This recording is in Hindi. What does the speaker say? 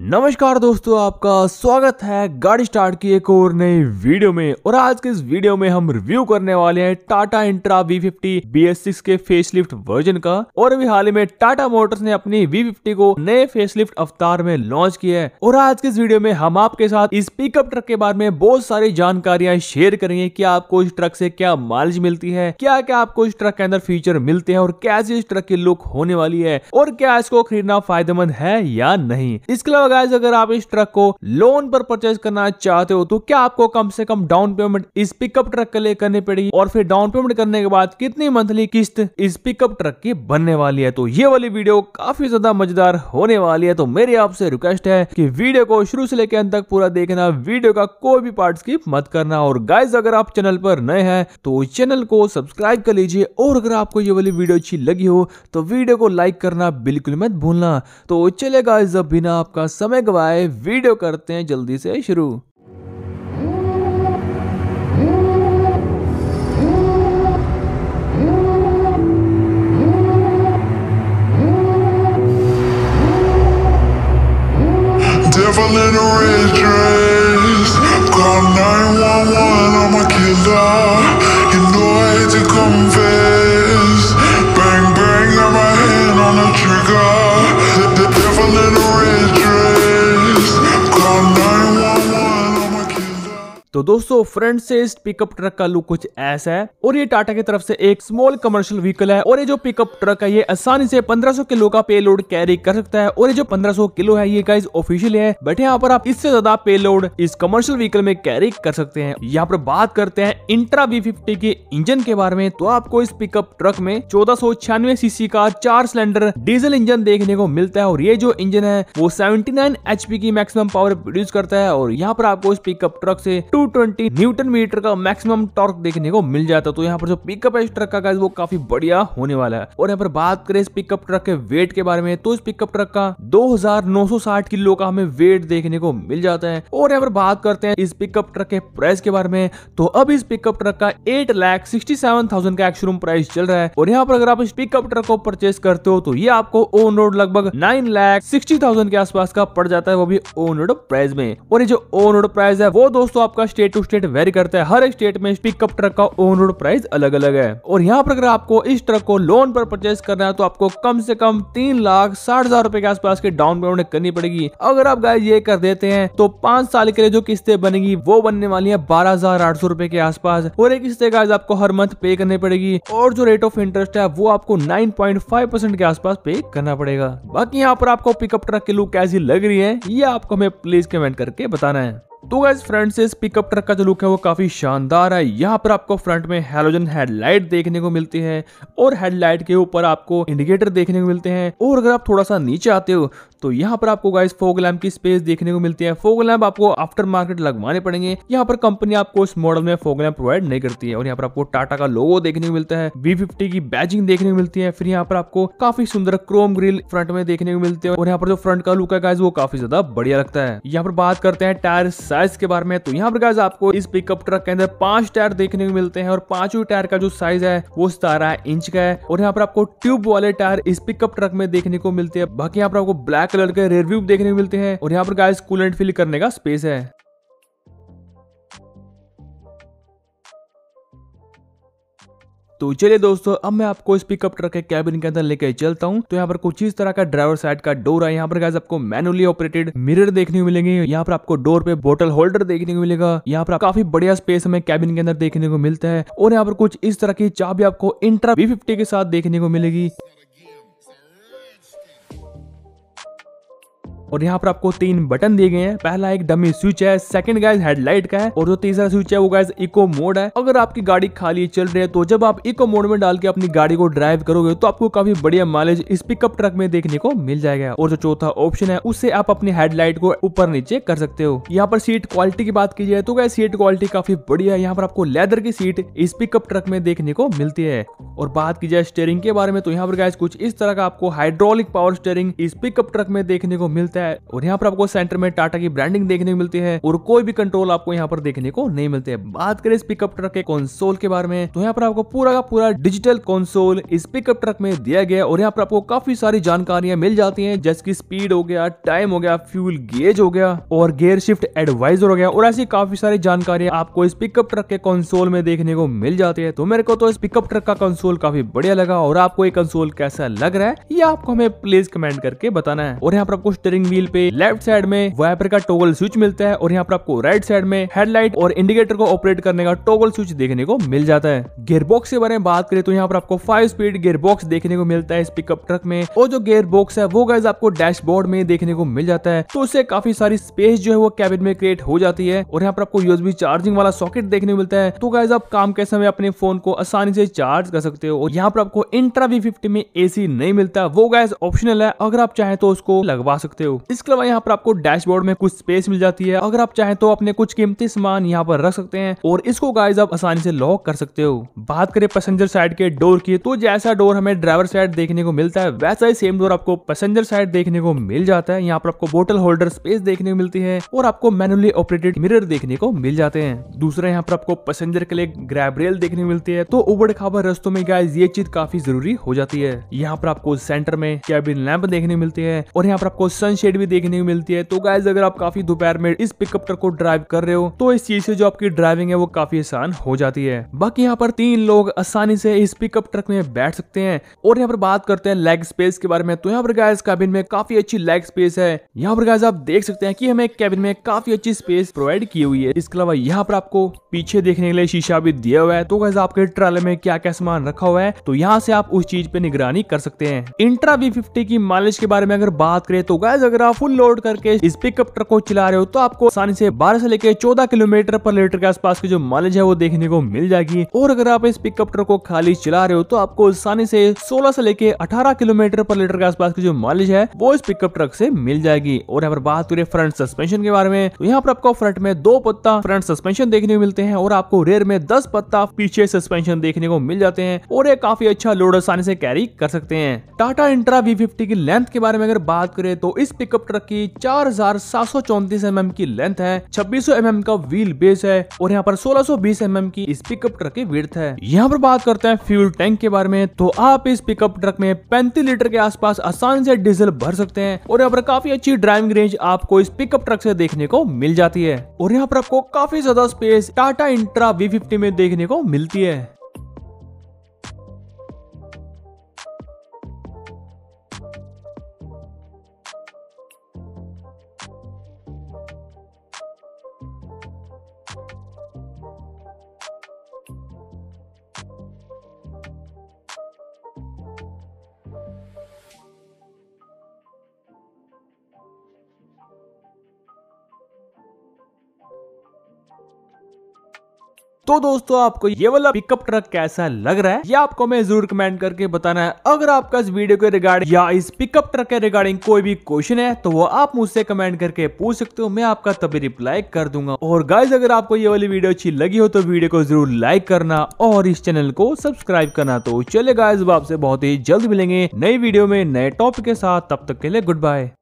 नमस्कार दोस्तों आपका स्वागत है गाड़ी स्टार्ट की एक और नई वीडियो में और आज के इस वीडियो में हम रिव्यू करने वाले हैं Tata Intra V fifty B S six के फेसलिफ्ट वर्जन का और अभी हाल ही में टाटा मोटर्स ने अपनी फिफ्टी को नए फेसलिफ्ट अवतार में लॉन्च किया है और आज के इस वीडियो में हम आपके साथ इस पिकअप ट्रक के बारे में बहुत सारी जानकारियां शेयर करेंगे की आपको इस ट्रक से क्या माइलेज मिलती है क्या क्या आपको इस ट्रक के अंदर फीचर मिलते हैं और कैसे इस ट्रक की लुक होने वाली है और क्या इसको खरीदना फायदेमंद है या नहीं इसके अलावा गाइज अगर आप इस ट्रक को लोन पर परचेज करना चाहते हो तो क्या आपको कम से कम डाउन पेमेंट इस पिकअप ट्रक के लिए करनी पड़ेगी और फिर डाउन पेमेंट करने के बाद कितनी मंथली किस्त इस पिकअप ट्रक की बनने वाली है तो ये वाली वीडियो काफी ज्यादा मजेदार होने वाली है तो मेरी आपसे रिक्वेस्ट है कि वीडियो को शुरू से लेकर अंत तक पूरा देखना वीडियो का कोई भी पार्ट स्किप मत करना और गाइज अगर आप चैनल पर नए हैं तो चैनल को सब्सक्राइब कर लीजिए और अगर आपको ये वाली वीडियो अच्छी लगी हो तो वीडियो को लाइक करना बिल्कुल मत भूलना तो चलेगा जब बिना आपका समय गवाए वीडियो करते हैं जल्दी से शुरू Devil in a red dress Call 911, I'm a killer तो दोस्तों फ्रंट से इस पिकअप ट्रक का लुक कुछ ऐसा है और ये टाटा की तरफ से एक स्मॉल कमर्शियल व्हीकल है और ये जो पिकअप ट्रक है ये आसानी से 1500 किलो का पे लोड कैरी कर सकता है और ये जो 1500 किलो है ये गाइज ऑफिशियल है बट यहाँ पर आप इससे ज्यादा पे लोड इस कमर्शियल व्हीकल में कैरी कर सकते हैं यहाँ पर बात करते हैं इंट्रा वी के इंजन के बारे में तो आपको इस पिकअप ट्रक में चौदह सीसी का चार सिलेंडर डीजल इंजन देखने को मिलता है और ये जो इंजन है वो सेवेंटी नाइन की मैक्सिमम पावर प्रोड्यूस करता है और यहाँ पर आपको इस पिकअप ट्रक से टू 220 न्यूटन मीटर का मैक्सिमम टॉर्क देखने को मिल जाता है तो यहाँ पर जो पिकअप है इस ट्रक का वो काफी बढ़िया होने वाला है और यहाँ पर बात करें इस पिकअप ट्रक के वेट के बारे में तो इस पिकअप ट्रक का 2960 किलो का हमें वेट देखने को मिल जाता है और यहाँ पर बात करते हैं इस पिकअप ट्रक के प्राइस के बारे में तो अब इस पिकअप ट्रक का eight lakh sixty seven thousand का एक्सरूम प्राइस चल रहा है और यहाँ पर अगर आप इस पिकअप ट्रक को परचेस करते हो तो ये आपको ओन रोड लगभग नाइन लैख सिक्सटी थाउजेंड के आसपास का पड़ जाता है वो भी ओन रोड प्राइस में और ये जो ओन रोड प्राइस है वो दोस्तों आपका स्टेट टू स्टेट वेरी करता है हर स्टेट में पिकअप ट्रक का ऑन रोड प्राइस अलग अलग है और यहाँ पर अगर आपको इस ट्रक को लोन पर परचेज करना है तो आपको कम से कम तीन लाख साठ हजार रूपए के आसपास की डाउन पेमेंट करनी पड़ेगी अगर आप गाय ये कर देते हैं तो पांच साल के लिए जो किस्तें बनेगी वो बनने वाली है बारह हजार आठ सौ रूपए के आसपास और एक किस्ते गाय आपको हर मंथ पे करनी पड़ेगी और जो रेट ऑफ इंटरेस्ट है वो आपको नाइन पॉइंट फाइव परसेंट के आसपास पे करना पड़ेगा बाकी यहाँ पर आपको पिकअप ट्रक की लुक कैसी लग रही है ये आपको हमें प्लीज कमेंट करके बताना है तो गाइज फ्रंट से इस पिकअप ट्रक का जो लुक है वो काफी शानदार है यहाँ पर आपको फ्रंट में हेलोजन हेडलाइट देखने को मिलती है और हेडलाइट के ऊपर आपको इंडिकेटर देखने को मिलते हैं और अगर आप थोड़ा सा नीचे आते हो तो यहाँ पर आपको गाइस फोग लैम्प की स्पेस देखने को मिलती है फोग लैम्प आपको आफ्टर मार्केट लगवाने पड़ेंगे यहाँ पर कंपनी आपको इस मॉडल में फोग लैम्प प्रोवाइड नहीं करती है और यहाँ पर आपको टाटा का लोगो देखने को मिलता है वी फिफ्टी की बैजिंग देखने को मिलती है फिर यहाँ पर आपको काफी सुंदर क्रोम ग्रिल फ्रंट में देखने को मिलते हैं और यहाँ पर जो फ्रंट का लुक है गाइज वो काफी ज्यादा बढ़िया लगता है यहाँ पर बात करते हैं टायर साइड साइज के बारे में तो यहाँ पर गाइज आपको इस पिकअप ट्रक के अंदर पांच टायर देखने को मिलते हैं और पांचवी टायर का जो साइज है वो सतारह इंच का है और यहाँ पर आपको ट्यूब वाले टायर इस पिकअप ट्रक में देखने को मिलते हैं बाकी यहाँ पर आपको ब्लैक कलर के रेयर देखने को मिलते हैं और यहाँ पर गाइज कूलेंट फिल करने का स्पेस है तो चलिए दोस्तों अब मैं आपको इस पिकअप ट्रक के कैबिन के अंदर लेके चलता हूँ तो यहाँ पर कुछ इस तरह का ड्राइवर साइड का डोर है यहाँ पर गैस आपको मैनुअली ऑपरेटेड मिरर देखने को मिलेंगे यहाँ पर आपको डोर पे बोटल होल्डर देखने को मिलेगा यहाँ पर काफी बढ़िया स्पेस हमें कैबिन के अंदर देखने को मिलता है और यहाँ पर कुछ इस तरह की चाबी आपको इंट्रा बी के साथ देखने को मिलेगी और यहाँ पर आपको तीन बटन दिए गए हैं पहला एक डमी स्विच है सेकंड गाइज हेडलाइट का है और जो तीसरा स्विच है वो गाइज इको मोड है अगर आपकी गाड़ी खाली चल रही है तो जब आप इको मोड में डाल के अपनी गाड़ी को ड्राइव करोगे तो आपको काफी बढ़िया माइलेज इस पिकअप ट्रक में देखने को मिल जाएगा और जो चौथा ऑप्शन है उससे आप अपनी हेडलाइट को ऊपर नीचे कर सकते हो यहाँ पर सीट क्वालिटी की बात की जाए तो गाय सीट क्वालिटी काफी बढ़िया है यहाँ पर आपको लेदर की सीट इस पिकअप ट्रक में देखने को मिलती है और बात की जाए स्टेयरिंग के बारे में तो यहाँ पर गाइज कुछ इस तरह का आपको हाइड्रोलिक पावर स्टेयरिंग इस पिकअप ट्रक में देखने को मिलता है मिलता है और यहाँ पर आपको सेंटर में टाटा की ब्रांडिंग देखने को मिलती है और कोई भी कंट्रोल आपको यहाँ पर देखने को नहीं मिलते हैं बात करें इस पिकअप ट्रक के कंसोल के बारे में तो यहाँ पर आपको पूरा का पूरा डिजिटल कंसोल इस पिकअप ट्रक में दिया गया और यहाँ पर आपको काफी सारी जानकारियां मिल जाती है जैसे की स्पीड हो गया टाइम हो गया फ्यूल गेज हो गया और गेयर शिफ्ट एडवाइजर हो गया और ऐसी काफी सारी जानकारियां आपको इस पिकअप ट्रक के कंसोल में देखने को मिल जाती है तो मेरे को तो इस पिकअप ट्रक का कंसोल काफी बढ़िया लगा और आपको ये कंसोल कैसा लग रहा है ये आपको हमें प्लीज कमेंट करके बताना है और यहाँ पर आपको स्टेरिंग व्हील पे लेफ्ट साइड में वाइपर का टोगल स्विच मिलता है और यहाँ पर आपको राइट साइड में हेडलाइट और इंडिकेटर को ऑपरेट करने का टोगल स्विच देखने को मिल जाता है गियरबॉक्स के बारे में बात करें तो यहाँ पर आपको फाइव स्पीड बॉक्स देखने को मिलता है इस पिकअप ट्रक में और जो बॉक्स है वो गैस आपको डैशबोर्ड में देखने को मिल जाता है तो उससे काफी सारी स्पेस जो है वो कैबिन में क्रिएट हो जाती है और यहाँ पर आपको यूएसबी चार्जिंग वाला सॉकेट देखने को मिलता है तो गैस आप काम के समय अपने फोन को आसानी से चार्ज कर सकते हो और यहाँ पर आपको इंट्रा वी में एसी नहीं मिलता वो गैस ऑप्शनल है अगर आप चाहें तो उसको लगवा सकते हो इसके अलावा यहाँ पर आपको डैशबोर्ड में कुछ स्पेस मिल जाती है अगर आप चाहें तो अपने कुछ कीमती सामान यहाँ पर रख सकते हैं और इसको गाइज आप आसानी से लॉक कर सकते हो बात करें पैसेंजर साइड के डोर की तो जैसा डोर हमें ड्राइवर साइड देखने को मिलता है वैसा ही सेम डोर आपको पैसेंजर साइड देखने को मिल जाता है यहाँ पर आपको बोटल होल्डर स्पेस देखने को मिलती है और आपको मैनुअली ऑपरेटेड मिरर देखने को मिल जाते हैं दूसरे यहाँ पर आपको पैसेंजर के लिए ग्रैब रेल देखने को मिलती है तो उबड़ खाबर रस्तों में गाइज ये चीज काफी जरूरी हो जाती है यहाँ पर आपको सेंटर में कैबिन लैंप देखने मिलती है और यहाँ पर आपको सनश शेड भी देखने को मिलती है तो गाइज अगर आप काफी दोपहर में इस पिकअप ट्रक को ड्राइव कर रहे हो तो इस चीज से जो आपकी ड्राइविंग है वो काफी आसान हो जाती है बाकी यहाँ पर तीन लोग आसानी से इस पिकअप ट्रक में बैठ सकते हैं और यहाँ पर बात करते हैं लेग स्पेस के बारे में तो यहाँ पर गाइज कैबिन में काफी अच्छी लेग स्पेस है यहाँ पर गाइज आप देख सकते हैं की हमें कैबिन में काफी अच्छी स्पेस प्रोवाइड की हुई है इसके अलावा यहाँ पर आपको पीछे देखने के लिए शीशा भी दिया हुआ है तो गाइज आपके ट्राले में क्या क्या सामान रखा हुआ है तो यहाँ से आप उस चीज पे निगरानी कर सकते हैं इंट्रा वी की माइलेज के बारे में अगर बात करें तो गाइज अगर आप फुल लोड करके इस पिकअप ट्रक को चला रहे हो तो आपको आसानी से बारह से लेकर चौदह किलोमीटर पर लीटर के आसपास की जो माइलेज है वो देखने को मिल जाएगी और अगर आप इस पिकअप ट्रक को खाली चला रहे हो तो आपको आसानी से सोलह से लेकर अठारह किलोमीटर पर लीटर के आसपास की जो माइलेज है वो इस पिकअप ट्रक से मिल जाएगी और यहाँ पर बात करें फ्रंट सस्पेंशन के बारे में तो यहाँ पर आपको फ्रंट में दो पत्ता फ्रंट सस्पेंशन देखने को मिलते हैं और आपको रेयर में दस पत्ता पीछे सस्पेंशन देखने को मिल जाते हैं और ये काफी अच्छा लोड आसानी से कैरी कर सकते हैं टाटा इंट्रा वी की लेंथ के बारे में अगर बात करें तो इस पिकअप ट्रक की चार हजार सात सौ चौतीस एम एम की लेंथ है छब्बीस सौ एम एम का व्हील बेस है और यहाँ पर सोलह सौ बीस एम एम की इस पिकअप ट्रक की वीर्थ है यहाँ पर बात करते हैं फ्यूल टैंक के बारे में तो आप इस पिकअप ट्रक में पैंतीस लीटर के आसपास आसान से डीजल भर सकते हैं और यहाँ पर काफी अच्छी ड्राइविंग रेंज आपको इस पिकअप ट्रक से देखने को मिल जाती है और यहाँ पर आपको काफी ज्यादा space Tata Intra V fifty में देखने को मिलती है तो दोस्तों आपको ये वाला पिकअप ट्रक कैसा लग रहा है ये आपको मैं जरूर कमेंट करके बताना है अगर आपका इस वीडियो के रिगार्डिंग या इस पिकअप ट्रक के रिगार्डिंग कोई भी क्वेश्चन है तो वो आप मुझसे कमेंट करके पूछ सकते हो मैं आपका तभी रिप्लाई कर दूंगा और गाइज अगर आपको ये वाली वीडियो अच्छी लगी हो तो वीडियो को जरूर लाइक करना और इस चैनल को सब्सक्राइब करना तो चले गाइज आपसे बहुत ही जल्द मिलेंगे नई वीडियो में नए टॉपिक के साथ तब तक के लिए गुड बाय